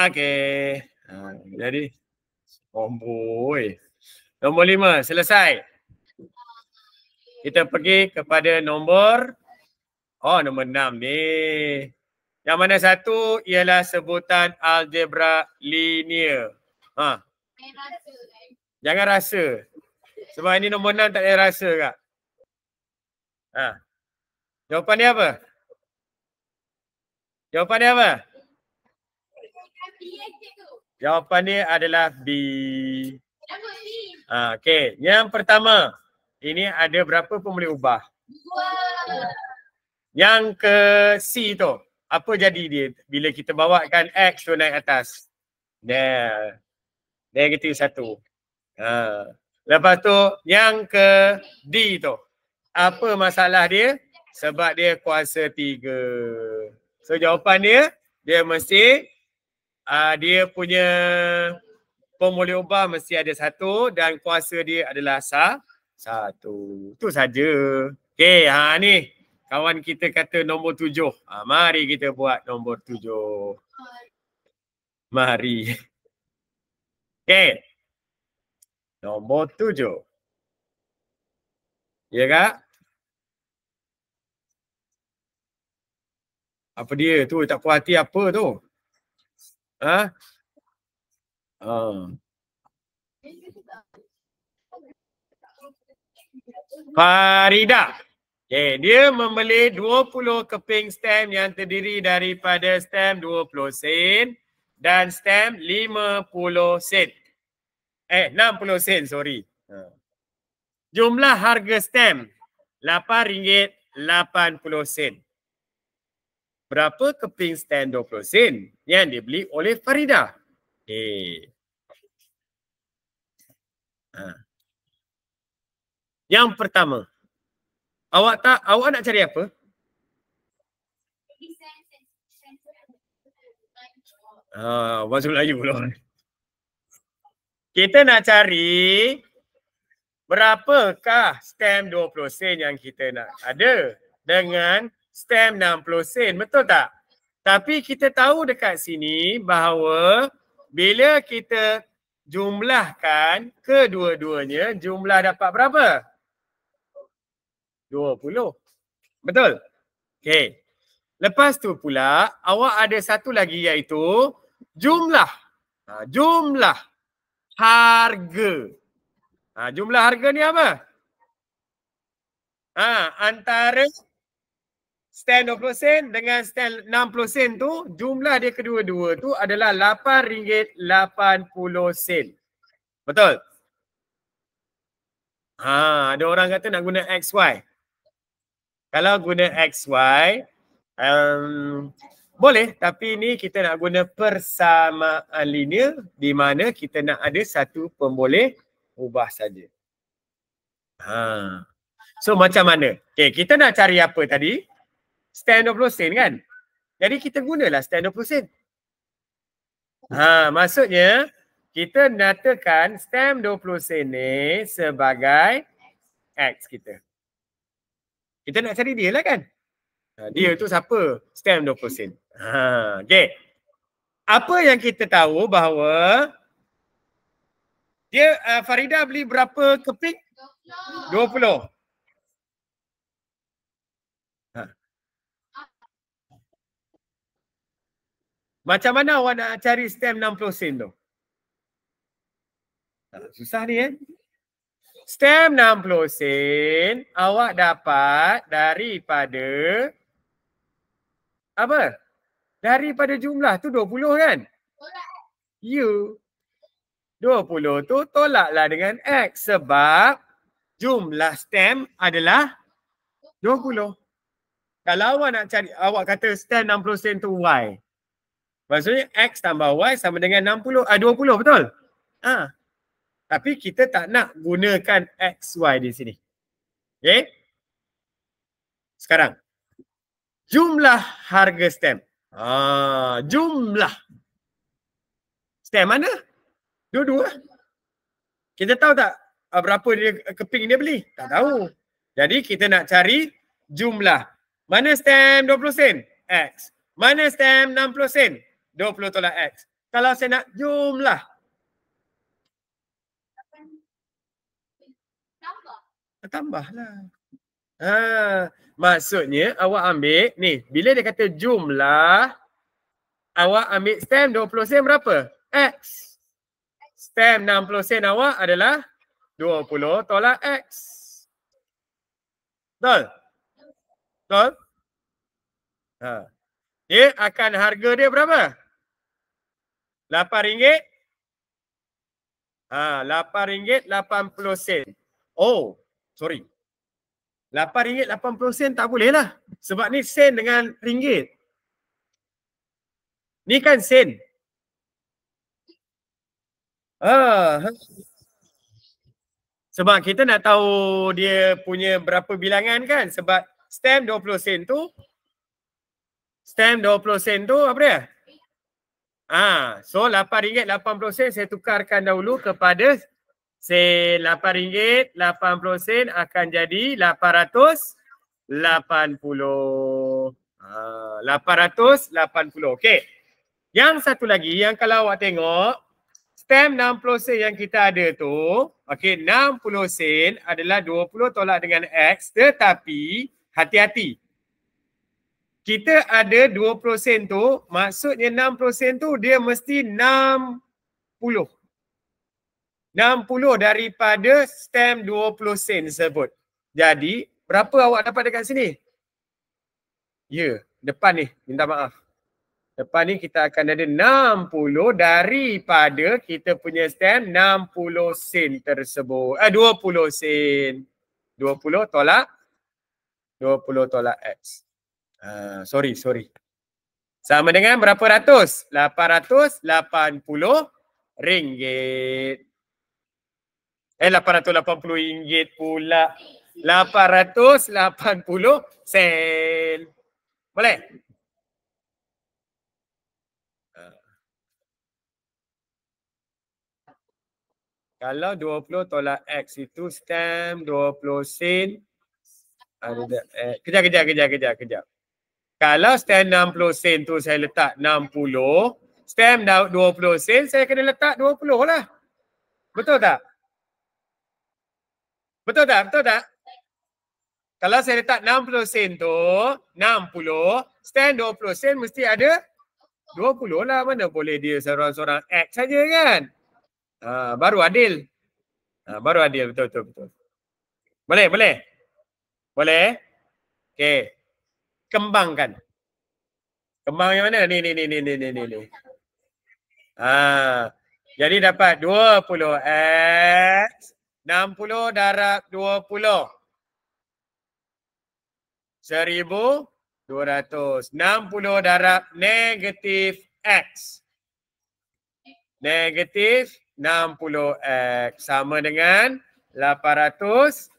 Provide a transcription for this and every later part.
Okey. Ha, jadi komboi. Nombor lima selesai. Kita pergi kepada nombor oh nombor enam ni. Yang mana satu ialah sebutan algebra linear. Ha. Jangan rasa. Sebab ini nombor enam tak ada rasa kak. Ha. Jawapan dia apa? Jawapan dia apa? Jawapan dia adalah B. Ah, okay. Yang pertama, ini ada berapa pun boleh ubah. Yang ke C tu, apa jadi dia bila kita bawakan X tu naik atas? Nah, negatif satu. Ha. Lepas tu, yang ke D tu, apa masalah dia? Sebab dia kuasa tiga. So jawapan dia, dia mesti uh, dia punya formula ubah mesti ada satu dan kuasa dia adalah sa satu. Itu saja. Okey, ha ni. Kawan kita kata nombor tujuh. Ha, mari kita buat nombor tujuh. Mari. Okey. Nombor tujuh. Ya kak? Apa dia tu? Tak puas hati apa tu? Huh? Ah. Um. Farida. Okay, eh, dia membeli 20 keping stem yang terdiri daripada stem 20 sen dan stem 50 sen. Eh, 60 sen, sorry. Ha. Jumlah harga stem RM8.80 berapa keping stand 20 sen yang dibeli oleh Farida. Okay. Ha. Yang pertama. Awak tak awak nak cari apa? Ha, bahasa Melayu pula. Kita nak cari berapakah stem 20 sen yang kita nak ada dengan stem 60 sen betul tak tapi kita tahu dekat sini bahawa bila kita jumlahkan kedua-duanya jumlah dapat berapa 20 betul okey lepas tu pula awak ada satu lagi iaitu jumlah ha, jumlah harga ha, jumlah harga ni apa ha, antara stand 20 sen dengan stand 60 sen tu jumlah dia kedua-dua tu adalah RM8.80 sen. Betul? Ha, ada orang kata nak guna XY. Kalau guna XY, um, boleh tapi ni kita nak guna persamaan linear di mana kita nak ada satu pemboleh ubah saja. Ha. So macam mana? Okay, kita nak cari apa tadi? stand 20 sen kan? Jadi kita gunalah stand 20 sen. Ha, maksudnya kita natakan stem 20 sen ni sebagai X kita. Kita nak cari dia lah kan? Ha, dia tu siapa? Stem 20 sen. Ha, okay. Apa yang kita tahu bahawa dia uh, Farida beli berapa keping? 20. 20. Macam mana awak nak cari stem 60 sen tu? Susah ni eh. Stem 60 sen awak dapat daripada apa? Daripada jumlah tu 20 kan? U. 20 tu tolaklah dengan X sebab jumlah stem adalah 20. Kalau awak nak cari, awak kata stem 60 sen tu Y. Maksudnya X tambah Y sama dengan 60, ah 20 betul? Ha. Tapi kita tak nak gunakan X, Y di sini. Okay. Sekarang. Jumlah harga stem. Ha, jumlah. Stem mana? Dua-dua. Kita tahu tak ah, berapa dia eh, keping dia beli? Tak tahu. Jadi kita nak cari jumlah. Mana stem 20 sen? X. Mana stem 60 sen? 20 tolak X. Kalau saya nak jumlah. Tambah. Tambahlah. Ha, maksudnya awak ambil ni. Bila dia kata jumlah. Awak ambil stem 20 sen berapa? X. Stem 60 sen awak adalah 20 tolak X. Betul? Betul? Ha. Ya, akan harga dia berapa? 8 ringgit. Ha, ah, 8 ringgit 80 sen. Oh, sorry. 8 ringgit 80 sen tak boleh lah. Sebab ni sen dengan ringgit. Ni kan sen. Ah. Sebab kita nak tahu dia punya berapa bilangan kan sebab stamp 20 sen tu stamp 20 sen tu apa dia? Ah, ha, so RM8.80 saya tukarkan dahulu kepada sen RM8.80 akan jadi 880. Ah, ha, 880. Okey. Yang satu lagi yang kalau awak tengok stem 60 sen yang kita ada tu, okey 60 sen adalah 20 tolak dengan x tetapi hati-hati kita ada 2% tu maksudnya 6% tu dia mesti 60 60 daripada stem 20 sen tersebut jadi berapa awak dapat dekat sini ya yeah, depan ni minta maaf depan ni kita akan ada 60 daripada kita punya stem 60 sen tersebut eh 20 sen 20 tolak 20 tolak X. Ah, sorry, sorry. Sama dengan berapa ratus? Lapan lapan ratus puluh ringgit. Eh, lapan lapan ratus puluh ringgit pula. Lapan lapan ratus puluh sen. Boleh? Kalau 20 tolak X itu stamp 20 sen. Ada eh, kejap, kejap, kejap, kejap, kejap. Kalau stem 60 sen tu saya letak 60, stem 20 sen saya kena letak 20 lah. Betul tak? Betul tak? Betul tak? Kalau saya letak 60 sen tu, 60, stem 20 sen mesti ada 20 lah. Mana boleh dia seorang-seorang X saja kan? Ha, baru adil. Ha, baru adil. Betul, betul, betul. Boleh, boleh? Boleh? Okay kembangkan. Kembang yang mana? Ni ni ni ni ni ni ni. Ha. Jadi dapat 20x 60 darab 20. 1200. 60 darab negatif x. Negatif 60x sama dengan 880.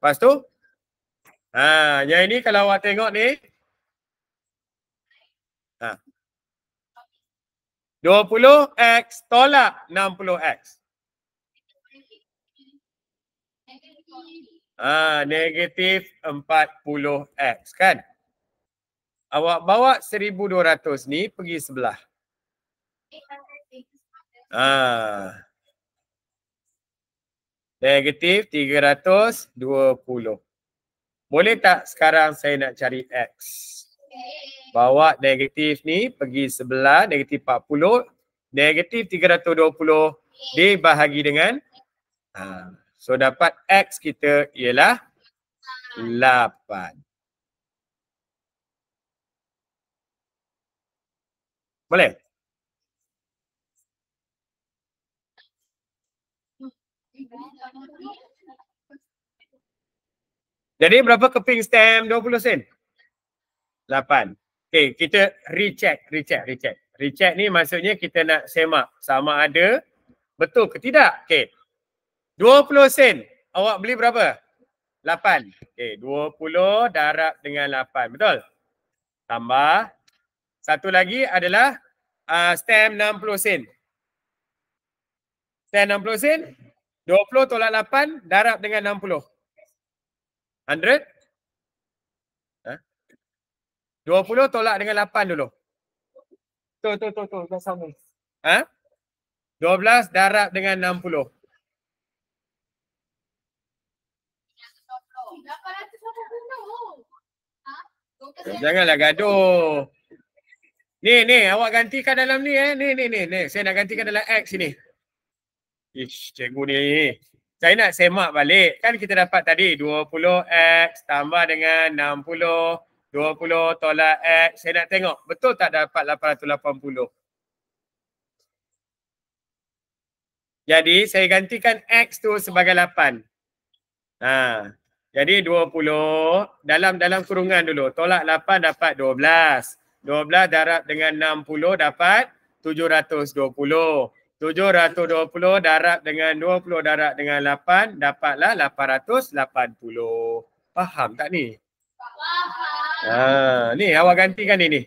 Lepas tu Ha, yang ini kalau awak tengok ni. Ha. 20x tolak 60x. Ha, negatif 40x kan? Awak bawa 1200 ni pergi sebelah. Ha. Negatif 320. Boleh tak sekarang saya nak cari X? Bawa negatif ni pergi sebelah, negatif 40. Negatif 320 dibahagi dengan. Ha. So dapat X kita ialah 8. Boleh? Boleh? Jadi berapa keping stamp 20 sen? 8. Okay, kita recheck, recheck, recheck. Recheck ni maksudnya kita nak semak sama ada betul ke tidak. Okay. 20 sen. Awak beli berapa? 8. Okay, 20 darab dengan 8. Betul? Tambah. Satu lagi adalah uh, stamp 60 sen. Stamp 60 sen. 20 tolak 8 darab dengan 60 dua puluh tolak dengan lapan dulu. Tu tu tu tu dah sama. Ha? belas darab dengan enam puluh. Janganlah gaduh. Ni ni awak gantikan dalam ni eh. Ni ni ni ni saya nak gantikan dalam X sini. Ish, cikgu ni saya nak semak balik. Kan kita dapat tadi 20x tambah dengan 60, 20 tolak x. Saya nak tengok betul tak dapat 880. Jadi saya gantikan x tu sebagai 8. Ha. Jadi 20 dalam dalam kurungan dulu. Tolak 8 dapat 12. 12 darab dengan 60 dapat 720. 720 darab dengan 20 darab dengan 8 dapatlah 880. Faham tak ni? Faham. Ha, ni awak gantikan ni ni.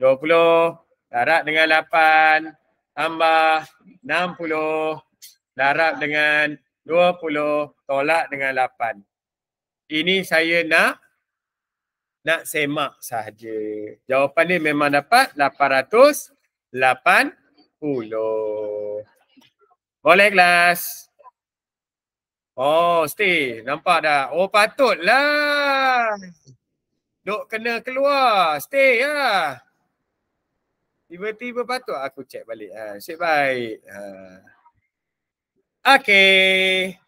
20 darab dengan 8 tambah 60 darab dengan 20 tolak dengan 8. Ini saya nak nak semak sahaja. Jawapan ni memang dapat 880 culo. Boleh kelas. Oh, stay. Nampak dah. Oh, patutlah. Dok kena keluar. Stay ya. lah. Tiba-tiba patut aku check balik. Ha, baik. Ha. Ah. Okay.